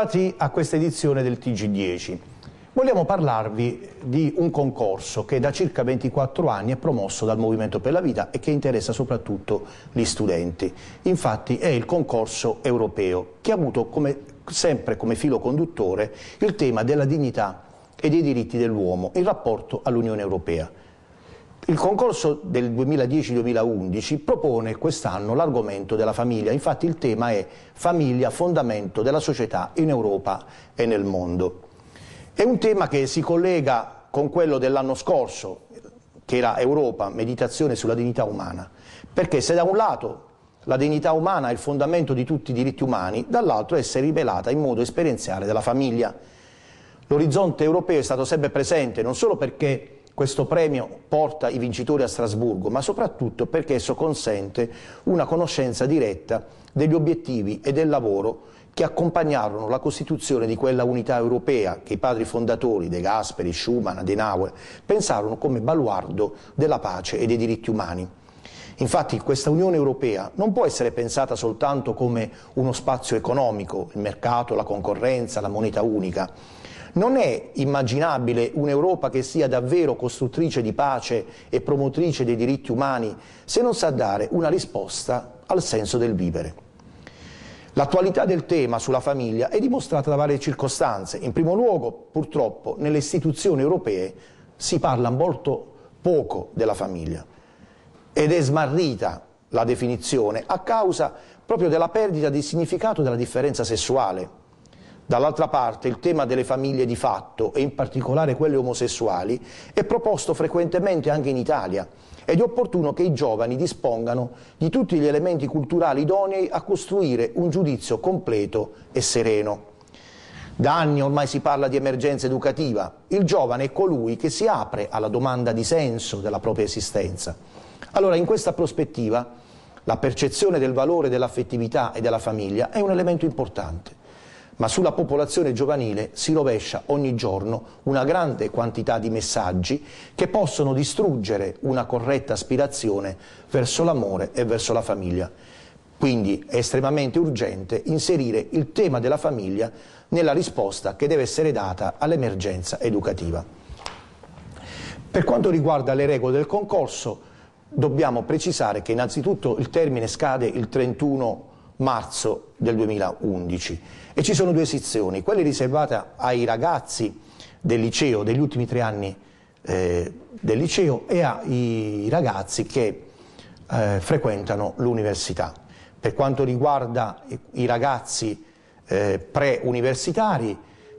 Bentrovati a questa edizione del TG10. Vogliamo parlarvi di un concorso che da circa 24 anni è promosso dal Movimento per la Vita e che interessa soprattutto gli studenti. Infatti è il concorso europeo che ha avuto come, sempre come filo conduttore il tema della dignità e dei diritti dell'uomo in rapporto all'Unione Europea. Il concorso del 2010-2011 propone quest'anno l'argomento della famiglia, infatti il tema è famiglia, fondamento della società in Europa e nel mondo. È un tema che si collega con quello dell'anno scorso, che era Europa, meditazione sulla dignità umana, perché se da un lato la dignità umana è il fondamento di tutti i diritti umani, dall'altro è rivelata in modo esperienziale dalla famiglia. L'orizzonte europeo è stato sempre presente non solo perché questo premio porta i vincitori a Strasburgo, ma soprattutto perché esso consente una conoscenza diretta degli obiettivi e del lavoro che accompagnarono la costituzione di quella unità europea che i padri fondatori De Gasperi, Schumann, Adenauer pensarono come baluardo della pace e dei diritti umani. Infatti questa Unione Europea non può essere pensata soltanto come uno spazio economico, il mercato, la concorrenza, la moneta unica, non è immaginabile un'Europa che sia davvero costruttrice di pace e promotrice dei diritti umani se non sa dare una risposta al senso del vivere. L'attualità del tema sulla famiglia è dimostrata da varie circostanze. In primo luogo, purtroppo, nelle istituzioni europee si parla molto poco della famiglia ed è smarrita la definizione a causa proprio della perdita di significato della differenza sessuale Dall'altra parte il tema delle famiglie di fatto, e in particolare quelle omosessuali, è proposto frequentemente anche in Italia ed è opportuno che i giovani dispongano di tutti gli elementi culturali idonei a costruire un giudizio completo e sereno. Da anni ormai si parla di emergenza educativa. Il giovane è colui che si apre alla domanda di senso della propria esistenza. Allora, in questa prospettiva, la percezione del valore dell'affettività e della famiglia è un elemento importante ma sulla popolazione giovanile si rovescia ogni giorno una grande quantità di messaggi che possono distruggere una corretta aspirazione verso l'amore e verso la famiglia. Quindi è estremamente urgente inserire il tema della famiglia nella risposta che deve essere data all'emergenza educativa. Per quanto riguarda le regole del concorso, dobbiamo precisare che innanzitutto il termine scade il 31 marzo del 2011 e ci sono due sezioni, quella riservata ai ragazzi del liceo, degli ultimi tre anni eh, del liceo e ai ragazzi che eh, frequentano l'università. Per quanto riguarda i ragazzi eh, pre-universitari,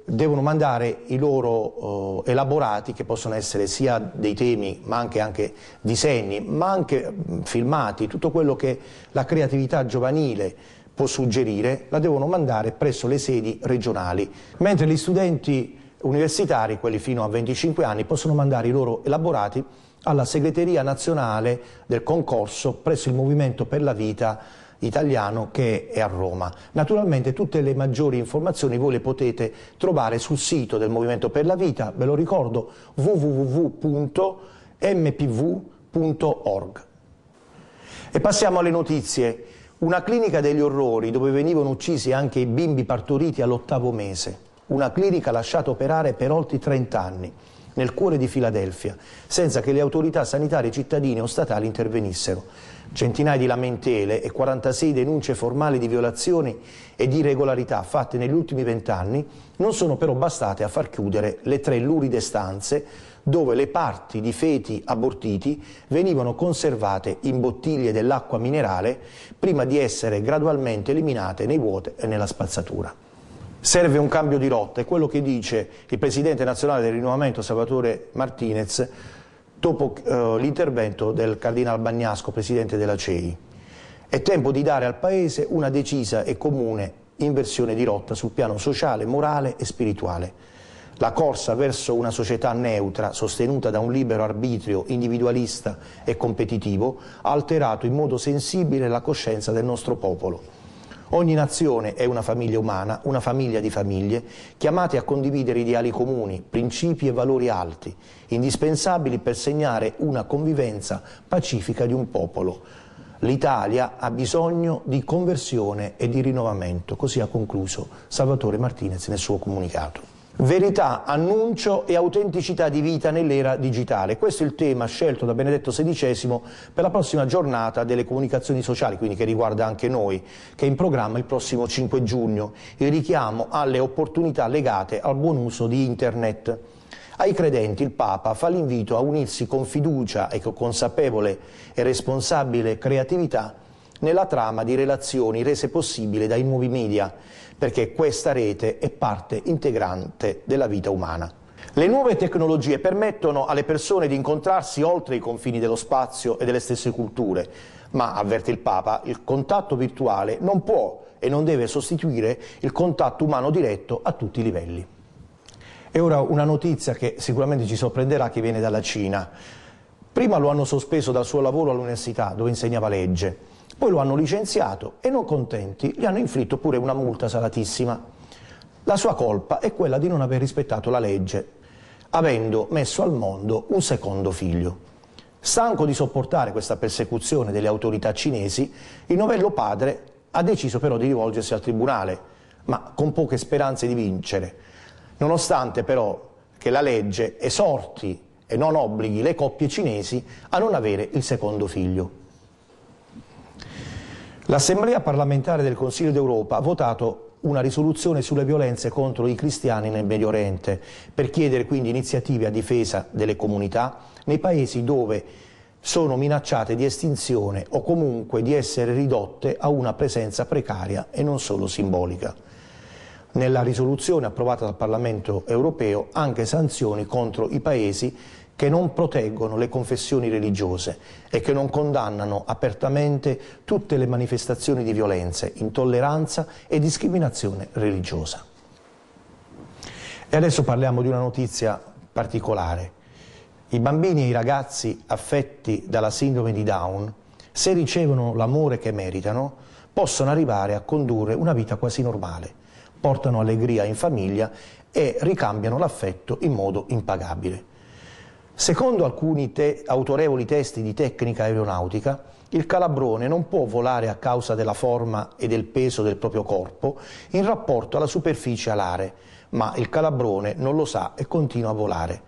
devono mandare i loro eh, elaborati che possono essere sia dei temi ma anche, anche disegni ma anche mm, filmati, tutto quello che la creatività giovanile può suggerire la devono mandare presso le sedi regionali, mentre gli studenti universitari, quelli fino a 25 anni, possono mandare i loro elaborati alla segreteria nazionale del concorso presso il Movimento per la Vita italiano che è a Roma. Naturalmente tutte le maggiori informazioni voi le potete trovare sul sito del Movimento per la Vita, ve lo ricordo, www.mpv.org. E passiamo alle notizie. Una clinica degli orrori dove venivano uccisi anche i bimbi partoriti all'ottavo mese. Una clinica lasciata operare per oltre 30 anni nel cuore di Filadelfia, senza che le autorità sanitarie cittadine o statali intervenissero. Centinaia di lamentele e 46 denunce formali di violazioni e di irregolarità fatte negli ultimi vent'anni non sono però bastate a far chiudere le tre luride stanze dove le parti di feti abortiti venivano conservate in bottiglie dell'acqua minerale prima di essere gradualmente eliminate nei vuoti e nella spazzatura. Serve un cambio di rotta, è quello che dice il Presidente nazionale del rinnovamento Salvatore Martinez dopo eh, l'intervento del Cardinale Bagnasco, Presidente della CEI. È tempo di dare al Paese una decisa e comune inversione di rotta sul piano sociale, morale e spirituale. La corsa verso una società neutra, sostenuta da un libero arbitrio individualista e competitivo, ha alterato in modo sensibile la coscienza del nostro popolo. Ogni nazione è una famiglia umana, una famiglia di famiglie, chiamate a condividere ideali comuni, principi e valori alti, indispensabili per segnare una convivenza pacifica di un popolo. L'Italia ha bisogno di conversione e di rinnovamento, così ha concluso Salvatore Martinez nel suo comunicato. Verità, annuncio e autenticità di vita nell'era digitale. Questo è il tema scelto da Benedetto XVI per la prossima giornata delle comunicazioni sociali, quindi che riguarda anche noi, che è in programma il prossimo 5 giugno. Il richiamo alle opportunità legate al buon uso di Internet. Ai credenti il Papa fa l'invito a unirsi con fiducia e con consapevole e responsabile creatività nella trama di relazioni rese possibile dai nuovi media, perché questa rete è parte integrante della vita umana. Le nuove tecnologie permettono alle persone di incontrarsi oltre i confini dello spazio e delle stesse culture, ma, avverte il Papa, il contatto virtuale non può e non deve sostituire il contatto umano diretto a tutti i livelli. E ora una notizia che sicuramente ci sorprenderà che viene dalla Cina. Prima lo hanno sospeso dal suo lavoro all'università dove insegnava legge. Poi lo hanno licenziato e non contenti gli hanno inflitto pure una multa salatissima. La sua colpa è quella di non aver rispettato la legge, avendo messo al mondo un secondo figlio. Stanco di sopportare questa persecuzione delle autorità cinesi, il novello padre ha deciso però di rivolgersi al tribunale, ma con poche speranze di vincere, nonostante però che la legge esorti e non obblighi le coppie cinesi a non avere il secondo figlio. L'Assemblea parlamentare del Consiglio d'Europa ha votato una risoluzione sulle violenze contro i cristiani nel Medio Oriente per chiedere quindi iniziative a difesa delle comunità nei paesi dove sono minacciate di estinzione o comunque di essere ridotte a una presenza precaria e non solo simbolica. Nella risoluzione approvata dal Parlamento europeo anche sanzioni contro i paesi che non proteggono le confessioni religiose e che non condannano apertamente tutte le manifestazioni di violenza, intolleranza e discriminazione religiosa. E adesso parliamo di una notizia particolare. I bambini e i ragazzi affetti dalla sindrome di Down, se ricevono l'amore che meritano, possono arrivare a condurre una vita quasi normale, portano allegria in famiglia e ricambiano l'affetto in modo impagabile. Secondo alcuni te autorevoli testi di tecnica aeronautica, il calabrone non può volare a causa della forma e del peso del proprio corpo in rapporto alla superficie alare, ma il calabrone non lo sa e continua a volare.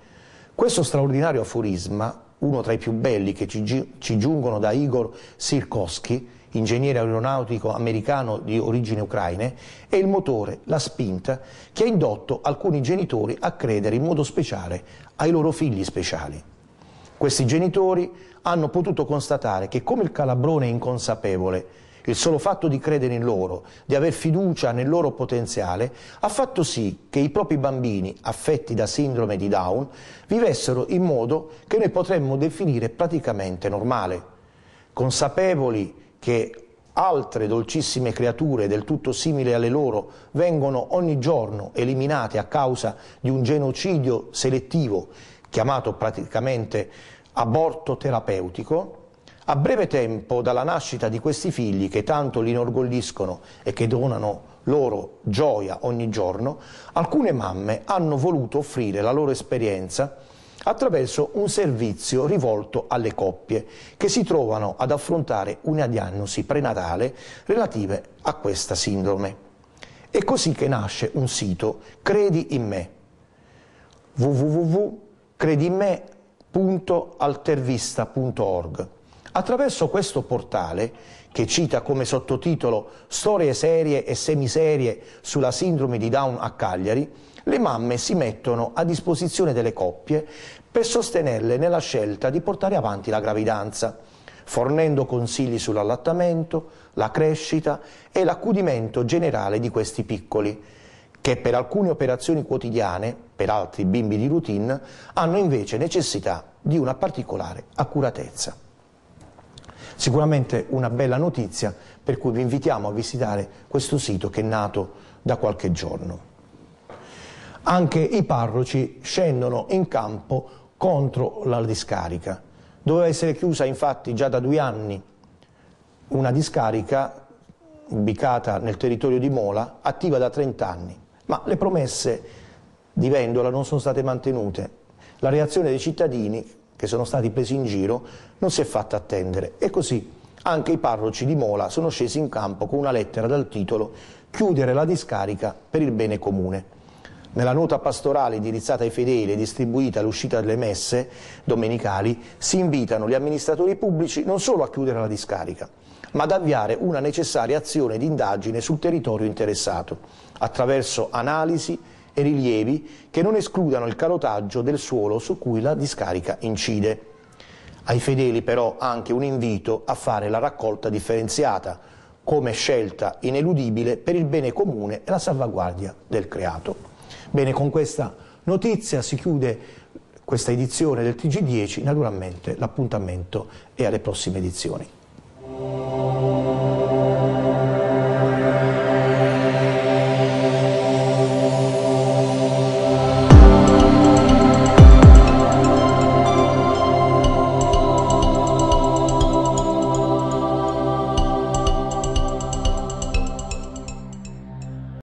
Questo straordinario aforisma, uno tra i più belli che ci, gi ci giungono da Igor Sirkovsky, ingegnere aeronautico americano di origine ucraina, è il motore, la spinta che ha indotto alcuni genitori a credere in modo speciale ai loro figli speciali. Questi genitori hanno potuto constatare che come il calabrone è inconsapevole, il solo fatto di credere in loro, di aver fiducia nel loro potenziale, ha fatto sì che i propri bambini affetti da sindrome di Down vivessero in modo che noi potremmo definire praticamente normale. Consapevoli che altre dolcissime creature del tutto simili alle loro vengono ogni giorno eliminate a causa di un genocidio selettivo chiamato praticamente aborto terapeutico, a breve tempo dalla nascita di questi figli che tanto li inorgogliscono e che donano loro gioia ogni giorno, alcune mamme hanno voluto offrire la loro esperienza attraverso un servizio rivolto alle coppie che si trovano ad affrontare una diagnosi prenatale relative a questa sindrome. È così che nasce un sito Credi in me www.crediinme.altervista.org Attraverso questo portale, che cita come sottotitolo Storie serie e semiserie sulla sindrome di Down a Cagliari, le mamme si mettono a disposizione delle coppie per sostenerle nella scelta di portare avanti la gravidanza, fornendo consigli sull'allattamento, la crescita e l'accudimento generale di questi piccoli, che per alcune operazioni quotidiane, per altri bimbi di routine, hanno invece necessità di una particolare accuratezza. Sicuramente una bella notizia per cui vi invitiamo a visitare questo sito che è nato da qualche giorno. Anche i parroci scendono in campo contro la discarica. Doveva essere chiusa infatti già da due anni una discarica ubicata nel territorio di Mola, attiva da 30 anni, ma le promesse di Vendola non sono state mantenute. La reazione dei cittadini che sono stati presi in giro non si è fatta attendere e così anche i parroci di Mola sono scesi in campo con una lettera dal titolo Chiudere la discarica per il bene comune. Nella nota pastorale indirizzata ai fedeli e distribuita all'uscita delle messe domenicali si invitano gli amministratori pubblici non solo a chiudere la discarica, ma ad avviare una necessaria azione di indagine sul territorio interessato, attraverso analisi, e rilievi che non escludano il calotaggio del suolo su cui la discarica incide. Ai fedeli però anche un invito a fare la raccolta differenziata, come scelta ineludibile per il bene comune e la salvaguardia del creato. Bene, con questa notizia si chiude questa edizione del TG10, naturalmente l'appuntamento è alle prossime edizioni.